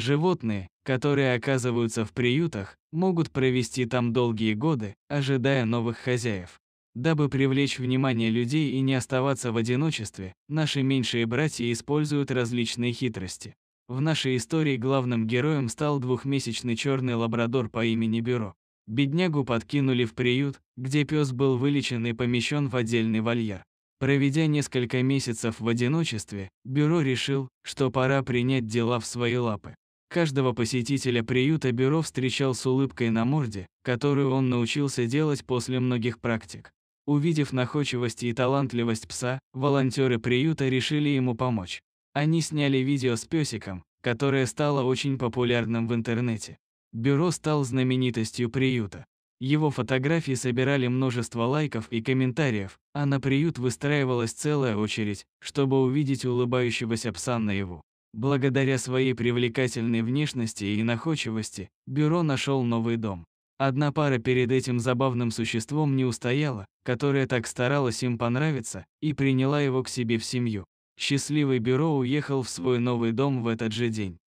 Животные, которые оказываются в приютах, могут провести там долгие годы, ожидая новых хозяев. Дабы привлечь внимание людей и не оставаться в одиночестве, наши меньшие братья используют различные хитрости. В нашей истории главным героем стал двухмесячный черный лабрадор по имени Бюро. Беднягу подкинули в приют, где пес был вылечен и помещен в отдельный вольер. Проведя несколько месяцев в одиночестве, Бюро решил, что пора принять дела в свои лапы. Каждого посетителя приюта Бюро встречал с улыбкой на морде, которую он научился делать после многих практик. Увидев находчивость и талантливость пса, волонтеры приюта решили ему помочь. Они сняли видео с песиком, которое стало очень популярным в интернете. Бюро стал знаменитостью приюта. Его фотографии собирали множество лайков и комментариев, а на приют выстраивалась целая очередь, чтобы увидеть улыбающегося пса наяву. Благодаря своей привлекательной внешности и находчивости, Бюро нашел новый дом. Одна пара перед этим забавным существом не устояла, которая так старалась им понравиться, и приняла его к себе в семью. Счастливый Бюро уехал в свой новый дом в этот же день.